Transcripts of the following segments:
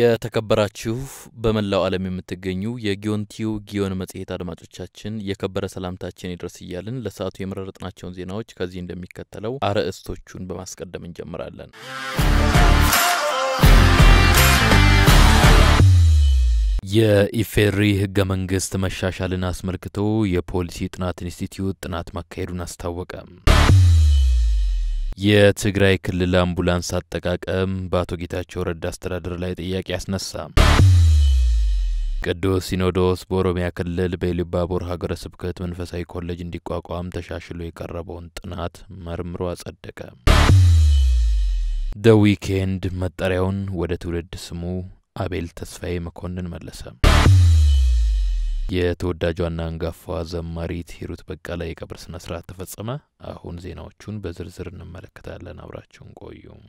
የተከበራችሁ በመላው ዓለም የምትገኙ የጊዮንቲዩ ጊዮን መጽሔት አድማጮቻችን የከበረ ሰላምታችን ይድረስ እያልን ለሰዓቱ የመረጥናቸውን ዜናዎች ከዚህ እንደሚከተለው አርዕስቶቹን በማስቀደም እንጀምራለን። የኢፌሪ ህገ መንግስት መሻሻልን አስመልክቶ የፖሊሲ ጥናት ኢንስቲትዩት ጥናት ማካሄዱን አስታወቀም። የትግራይ ክልል አምቡላንስ አጠቃቀም በአቶ ጌታቸው ረዳ አስተዳደር ላይ ጥያቄ አስነሳ። ቅዱስ ሲኖዶስ በኦሮሚያ ክልል በኢሉባቦር ሀገረ ስብከት መንፈሳዊ ኮሌጅ እንዲቋቋም ተሻሽሎ የቀረበውን ጥናት መርምሮ አጸደቀ። ደ ዊኬንድ መጠሪያውን ወደ ትውልድ ስሙ አቤል ተስፋዬ መኮንን መለሰም። የተወዳጇና አንጋፋ ዘማሪት ሂሩት በቀለ የቀብር ስነ ስርዓት ተፈጸመ። አሁን ዜናዎቹን በዝርዝር እንመለከታለን። አብራችሁን ቆዩም።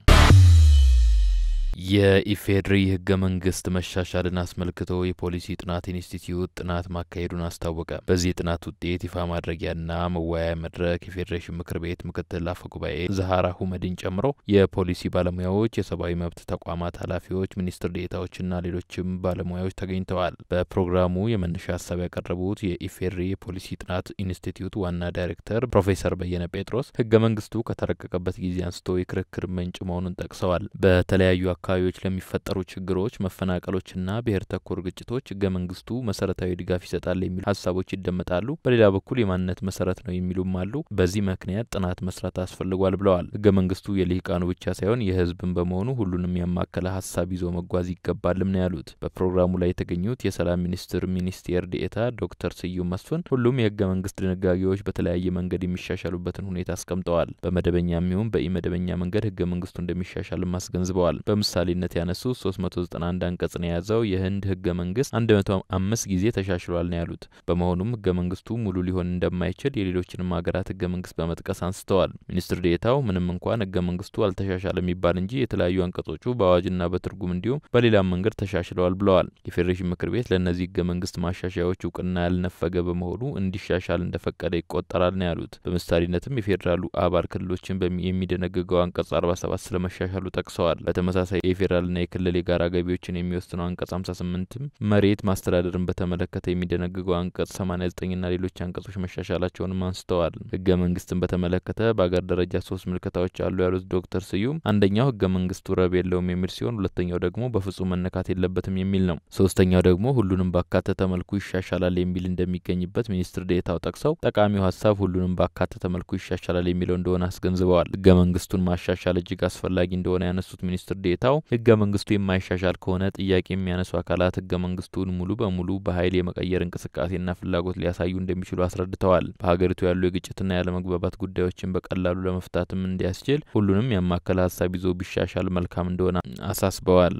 የኢፌድሪ ህገ መንግስት መሻሻልን አስመልክቶ የፖሊሲ ጥናት ኢንስቲትዩት ጥናት ማካሄዱን አስታወቀ። በዚህ ጥናት ውጤት ይፋ ማድረጊያና መወያያ መድረክ የፌዴሬሽን ምክር ቤት ምክትል አፈ ጉባኤ ዛሀራ ሁመድን ጨምሮ የፖሊሲ ባለሙያዎች፣ የሰብአዊ መብት ተቋማት ኃላፊዎች፣ ሚኒስትር ዴታዎችና ሌሎችም ባለሙያዎች ተገኝተዋል። በፕሮግራሙ የመነሻ ሀሳብ ያቀረቡት የኢፌድሪ የፖሊሲ ጥናት ኢንስቲትዩት ዋና ዳይሬክተር ፕሮፌሰር በየነ ጴጥሮስ ህገ መንግስቱ ከተረቀቀበት ጊዜ አንስቶ የክርክር ምንጭ መሆኑን ጠቅሰዋል። በተለያዩ አካባቢዎች ለሚፈጠሩ ችግሮች፣ መፈናቀሎችና ብሔር ተኮር ግጭቶች ህገ መንግስቱ መሰረታዊ ድጋፍ ይሰጣል የሚሉ ሀሳቦች ይደመጣሉ። በሌላ በኩል የማንነት መሰረት ነው የሚሉም አሉ። በዚህ ምክንያት ጥናት መስራት አስፈልጓል ብለዋል። ህገ መንግስቱ የልሂቃኑ ብቻ ሳይሆን የህዝብን በመሆኑ ሁሉንም ያማከለ ሀሳብ ይዞ መጓዝ ይገባልም ነው ያሉት። በፕሮግራሙ ላይ የተገኙት የሰላም ሚኒስትር ሚኒስቴር ዴኤታ ዶክተር ስዩም መስፍን ሁሉም የህገ መንግስት ድንጋጌዎች በተለያየ መንገድ የሚሻሻሉበትን ሁኔታ አስቀምጠዋል። በመደበኛ የሚሆን በኢመደበኛ መንገድ ህገ መንግስቱ እንደሚሻሻልም አስገንዝበዋል። በምሳሌነት ያነሱ 391 አንቀጽን የያዘው የህንድ ህገ መንግስት 105 ጊዜ ተሻሽሏል ነው ያሉት። በመሆኑም ህገ መንግስቱ ሙሉ ሊሆን እንደማይችል የሌሎችንም ሀገራት ህገ መንግስት በመጥቀስ አንስተዋል። ሚኒስትር ዴታው ምንም እንኳን ህገ መንግስቱ አልተሻሻለም ይባል እንጂ የተለያዩ አንቀጾቹ በአዋጅና በትርጉም እንዲሁም በሌላም መንገድ ተሻሽለዋል ብለዋል። የፌዴሬሽን ምክር ቤት ለእነዚህ ህገ መንግስት ማሻሻያዎች እውቅና ያልነፈገ በመሆኑ እንዲሻሻል እንደፈቀደ ይቆጠራል ነው ያሉት። በምሳሌነትም የፌዴራሉ አባል ክልሎችን የሚደነግገው አንቀጽ 47 ስለመሻሻሉ ጠቅሰዋል። በተመሳሳይ የፌዴራልና የክልል የጋራ ገቢዎችን የሚወስነው አንቀጽ ሀምሳ ስምንትም መሬት ማስተዳደርን በተመለከተ የሚደነግገው አንቀጽ ሰማኒያ ና ሌሎች አንቀጾች መሻሻላቸውንም አንስተዋል። ህገ መንግስትን በተመለከተ በአገር ደረጃ ሶስት ምልከታዎች አሉ ያሉት ዶክተር ስዩም አንደኛው ህገ መንግስቱ ረብ የለውም የሚል ሲሆን ሁለተኛው ደግሞ በፍጹም መነካት የለበትም የሚል ነው። ሶስተኛው ደግሞ ሁሉንም ባካተተ መልኩ ይሻሻላል የሚል እንደሚገኝበት ሚኒስትር ዴታው ጠቅሰው ጠቃሚው ሀሳብ ሁሉንም ባካተተ መልኩ ይሻሻላል የሚለው እንደሆነ አስገንዝበዋል። ህገ መንግስቱን ማሻሻል እጅግ አስፈላጊ እንደሆነ ያነሱት ሚኒስትር ዴታው ሌላው ህገ መንግስቱ የማይሻሻል ከሆነ ጥያቄ የሚያነሱ አካላት ህገ መንግስቱን ሙሉ በሙሉ በኃይል የመቀየር እንቅስቃሴና ፍላጎት ሊያሳዩ እንደሚችሉ አስረድተዋል። በሀገሪቱ ያሉ የግጭትና ያለመግባባት ጉዳዮችን በቀላሉ ለመፍታትም እንዲያስችል ሁሉንም ያማከለ ሀሳብ ይዞ ቢሻሻል መልካም እንደሆነ አሳስበዋል።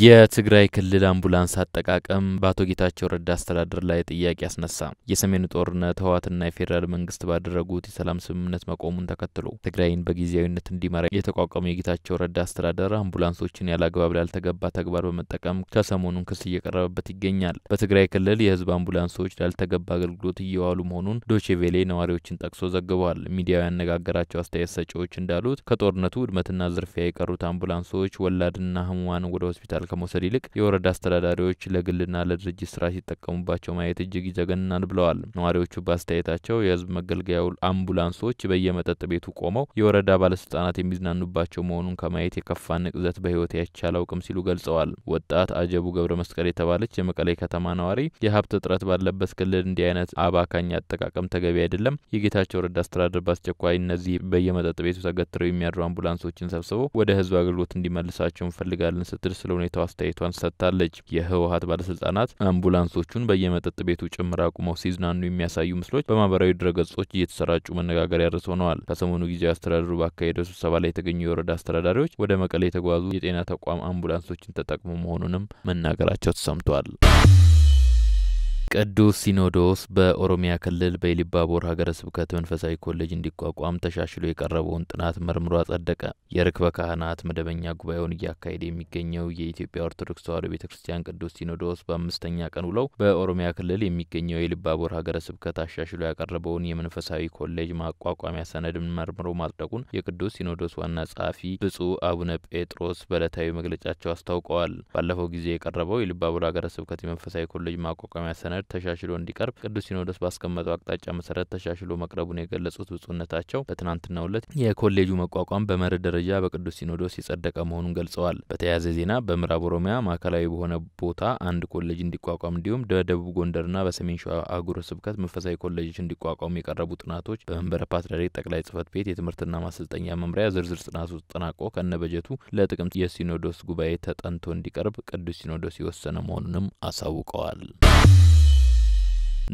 የትግራይ ክልል አምቡላንስ አጠቃቀም በአቶ ጌታቸው ረዳ አስተዳደር ላይ ጥያቄ አስነሳ። የሰሜኑ ጦርነት ህወሓትና የፌዴራል መንግስት ባደረጉት የሰላም ስምምነት መቆሙን ተከትሎ ትግራይን በጊዜያዊነት እንዲመራ የተቋቋመው የጌታቸው ረዳ አስተዳደር አምቡላንሶችን ያለአግባብ ላልተገባ ተግባር በመጠቀም ከሰሞኑን ክስ እየቀረበበት ይገኛል። በትግራይ ክልል የህዝብ አምቡላንሶች ላልተገባ አገልግሎት እየዋሉ መሆኑን ዶቼቬሌ ቬሌ ነዋሪዎችን ጠቅሶ ዘግበዋል። ሚዲያው ያነጋገራቸው አስተያየት ሰጪዎች እንዳሉት ከጦርነቱ ውድመትና ዝርፊያ የቀሩት አምቡላንሶች ወላድና ህሙማን ወደ ሆስፒታል ሆስፒታል ከመውሰድ ይልቅ የወረዳ አስተዳዳሪዎች ለግልና ለድርጅት ስራ ሲጠቀሙባቸው ማየት እጅግ ይዘገንናል ብለዋል። ነዋሪዎቹ በአስተያየታቸው የህዝብ መገልገያ አምቡላንሶች በየመጠጥ ቤቱ ቆመው የወረዳ ባለስልጣናት የሚዝናኑባቸው መሆኑን ከማየት የከፋ ንቅዘት በህይወት ያቻል አውቅም ሲሉ ገልጸዋል። ወጣት አጀቡ ገብረ መስቀል የተባለች የመቀሌ ከተማ ነዋሪ የሀብት እጥረት ባለበት ክልል እንዲህ አይነት አባካኝ አጠቃቀም ተገቢ አይደለም። የጌታቸው ረዳ አስተዳደር በአስቸኳይ እነዚህ በየመጠጥ ቤቱ ተገትረው የሚያድሩ አምቡላንሶችን ሰብስበው ወደ ህዝብ አገልግሎት እንዲመልሳቸው እንፈልጋለን ስትል ስለ ተወያይተው አስተያየቷን ሰጥታለች። የህወሀት ባለስልጣናት አምቡላንሶቹን በየመጠጥ ቤቱ ጭምር አቁመው ሲዝናኑ የሚያሳዩ ምስሎች በማህበራዊ ድረገጾች እየተሰራጩ መነጋገሪያ ርዕስ ሆነዋል። ከሰሞኑ ጊዜያዊ አስተዳደሩ ባካሄደው ስብሰባ ላይ የተገኙ የወረዳ አስተዳዳሪዎች ወደ መቀሌ የተጓዙ የጤና ተቋም አምቡላንሶችን ተጠቅሞ መሆኑንም መናገራቸው ተሰምቷል። ቅዱስ ሲኖዶስ በኦሮሚያ ክልል በኢሊባቦር ሀገረ ስብከት መንፈሳዊ ኮሌጅ እንዲቋቋም ተሻሽሎ የቀረበውን ጥናት መርምሮ አጸደቀ። የርክበ ካህናት መደበኛ ጉባኤውን እያካሄደ የሚገኘው የኢትዮጵያ ኦርቶዶክስ ተዋሕዶ ቤተ ክርስቲያን ቅዱስ ሲኖዶስ በአምስተኛ ቀን ውለው በኦሮሚያ ክልል የሚገኘው የኢሊባቦር ሀገረ ስብከት አሻሽሎ ያቀረበውን የመንፈሳዊ ኮሌጅ ማቋቋሚያ ሰነድን መርምሮ ማጽደቁን የቅዱስ ሲኖዶስ ዋና ጸሐፊ ብፁዕ አቡነ ጴጥሮስ በዕለታዊ መግለጫቸው አስታውቀዋል። ባለፈው ጊዜ የቀረበው የኢሊባቦር ሀገረ ስብከት የመንፈሳዊ ኮሌጅ ማቋቋሚያ ሰነድ ሰነድ ተሻሽሎ እንዲቀርብ ቅዱስ ሲኖዶስ ባስቀመጠው አቅጣጫ መሰረት ተሻሽሎ መቅረቡን የገለጹት ብፁዕነታቸው በትናንትናው ዕለት የኮሌጁ መቋቋም በመርህ ደረጃ በቅዱስ ሲኖዶስ የጸደቀ መሆኑን ገልጸዋል። በተያያዘ ዜና በምዕራብ ኦሮሚያ ማዕከላዊ በሆነ ቦታ አንድ ኮሌጅ እንዲቋቋም እንዲሁም በደቡብ ጎንደርና በሰሜን ሸዋ አህጉረ ስብከት መንፈሳዊ ኮሌጆች እንዲቋቋሙ የቀረቡ ጥናቶች በመንበረ ፓትርያርክ ጠቅላይ ጽህፈት ቤት የትምህርትና ማሰልጠኛ መምሪያ ዝርዝር ጥናቱ ተጠናቆ ከነበጀቱ ለጥቅምት የሲኖዶስ ጉባኤ ተጠንቶ እንዲቀርብ ቅዱስ ሲኖዶስ የወሰነ መሆኑንም አሳውቀዋል።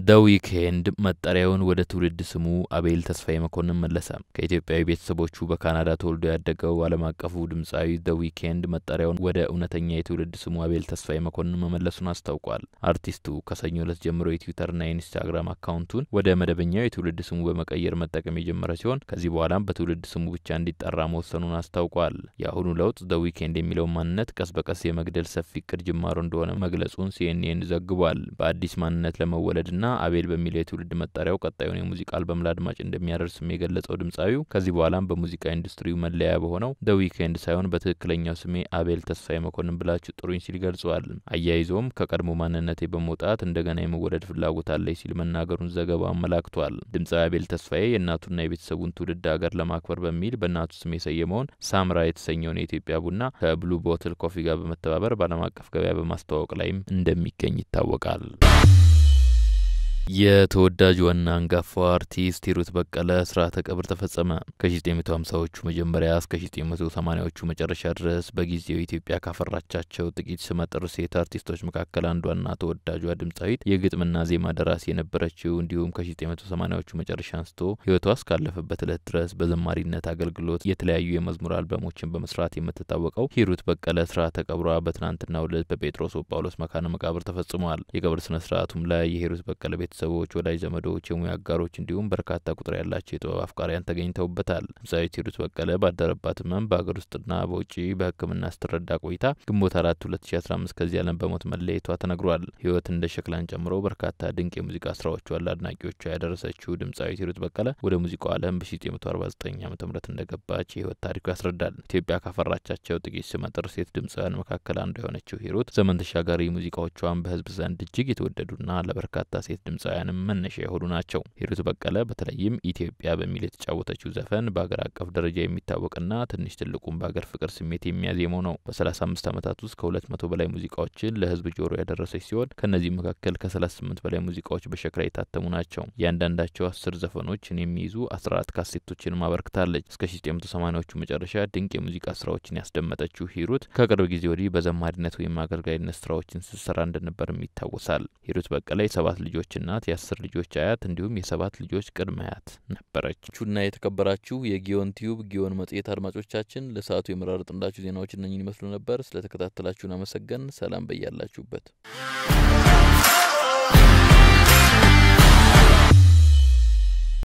ደ ዊክኤንድ መጠሪያውን ወደ ትውልድ ስሙ አቤል ተስፋዬ መኮንን መለሰ። ከኢትዮጵያዊ ቤተሰቦቹ በካናዳ ተወልዶ ያደገው ዓለም አቀፉ ድምፃዊ ደ ዊክኤንድ መጠሪያውን ወደ እውነተኛ የትውልድ ስሙ አቤል ተስፋዬ መኮንን መመለሱን አስታውቋል። አርቲስቱ ከሰኞ ዕለት ጀምሮ የትዊተርና የኢንስታግራም አካውንቱን ወደ መደበኛው የትውልድ ስሙ በመቀየር መጠቀም የጀመረ ሲሆን ከዚህ በኋላም በትውልድ ስሙ ብቻ እንዲጠራ መወሰኑን አስታውቋል። የአሁኑ ለውጥ ደ ዊክኤንድ የሚለውን ማንነት ቀስ በቀስ የመግደል ሰፊ እቅድ ጅማሮ እንደሆነ መግለጹን ሲኤንኤን ዘግቧል። በአዲስ ማንነት ለመወለድ ና አቤል በሚለው የትውልድ መጠሪያው ቀጣዩን የሙዚቃ አልበም ለአድማጭ እንደሚያደርስም የገለጸው ድምፃዊው ከዚህ በኋላም በሙዚቃ ኢንዱስትሪው መለያ በሆነው ደ ዊኬንድ ሳይሆን በትክክለኛው ስሜ አቤል ተስፋዬ መኮንን ብላችሁ ጥሩኝ ሲል ገልጸዋል። አያይዞም ከቀድሞ ማንነቴ በመውጣት እንደገና የመወደድ ፍላጎት አለኝ ሲል መናገሩን ዘገባው አመላክቷል። ድምፃዊ አቤል ተስፋዬ የእናቱና የቤተሰቡን ትውልድ ሀገር ለማክበር በሚል በእናቱ ስም የሰየመውን ሳምራ የተሰኘውን የኢትዮጵያ ቡና ከብሉ ቦትል ኮፊ ጋር በመተባበር በዓለም አቀፍ ገበያ በማስተዋወቅ ላይም እንደሚገኝ ይታወቃል። የተወዳጅ ዋና አንጋፋ አርቲስት ሂሩት በቀለ ስርዓተ ቀብር ተፈጸመ። ከ1950ዎቹ መጀመሪያ እስከ 1980ዎቹ መጨረሻ ድረስ በጊዜው ኢትዮጵያ ካፈራቻቸው ጥቂት ስመጥር ሴት አርቲስቶች መካከል አንዷና ተወዳጇ ድምፃዊት የግጥምና ዜማ ደራሲ የነበረችው እንዲሁም ከ1980ዎቹ መጨረሻ አንስቶ ህይወቷ እስካለፈበት ዕለት ድረስ በዘማሪነት አገልግሎት የተለያዩ የመዝሙር አልበሞችን በመስራት የምትታወቀው ሂሩት በቀለ ስርዓተ ቀብሯ በትናንትናው ዕለት በጴጥሮስ ወጳውሎስ መካነ መቃብር ተፈጽሟል። የቀብር ስነ ስርዓቱም ላይ የሂሩት በቀለ ቤተሰብ ቤተሰቦች፣ ወዳጅ ዘመዶች፣ የሙያ አጋሮች እንዲሁም በርካታ ቁጥር ያላቸው የጥበብ አፍቃሪያን ተገኝተውበታል። ድምፃዊት ሂሩት በቀለ ባደረባት ህመም በሀገር ውስጥና በውጭ በሕክምና ስትረዳ ቆይታ ግንቦት አራት ሁለት ሺ አስራ አምስት ከዚህ ዓለም በሞት መለየቷ ተነግሯል። ህይወት እንደ ሸክላን ጨምሮ በርካታ ድንቅ የሙዚቃ ስራዎቿን ለአድናቂዎቿ ያደረሰችው ድምፃዊ ሂሩት በቀለ ወደ ሙዚቃው ዓለም በ1949 ዓ ም እንደገባች የህይወት ታሪኩ ያስረዳል። ኢትዮጵያ ካፈራቻቸው ጥቂት ስመጥር ሴት ድምፃውያን መካከል አንዱ የሆነችው ሂሩት ዘመን ተሻጋሪ ሙዚቃዎቿን በህዝብ ዘንድ እጅግ የተወደዱና ለበርካታ ሴት ድምፅ ድምፃውያንም መነሻ የሆኑ ናቸው። ሂሩት በቀለ በተለይም ኢትዮጵያ በሚል የተጫወተችው ዘፈን በአገር አቀፍ ደረጃ የሚታወቅና ትንሽ ትልቁን በአገር ፍቅር ስሜት የሚያዜመው ነው። በ35 ዓመታት ውስጥ ከሁለት መቶ በላይ ሙዚቃዎችን ለህዝብ ጆሮ ያደረሰች ሲሆን ከእነዚህ መካከል ከ38 በላይ ሙዚቃዎች በሸክላ የታተሙ ናቸው። እያንዳንዳቸው አስር ዘፈኖችን የሚይዙ 14 ካሴቶችን አበርክታለች። እስከ 1980ዎቹ መጨረሻ ድንቅ የሙዚቃ ስራዎችን ያስደመጠችው ሂሩት ከቅርብ ጊዜ ወዲህ በዘማሪነት ወይም አገልጋይነት ስራዎችን ስትሰራ እንደነበርም ይታወሳል። ሂሩት በቀለ የሰባት ልጆችን እናት፣ የአስር ልጆች አያት እንዲሁም የሰባት ልጆች ቅድመ አያት ነበረች። ቹና የተከበራችሁ የጊዮን ቲዩብ ጊዮን መጽሔት አድማጮቻችን ለሰዓቱ የመራረጥንላችሁ ዜናዎች እነኝን ይመስሉ ነበር። ስለተከታተላችሁን አመሰገን። ሰላም በያላችሁበት።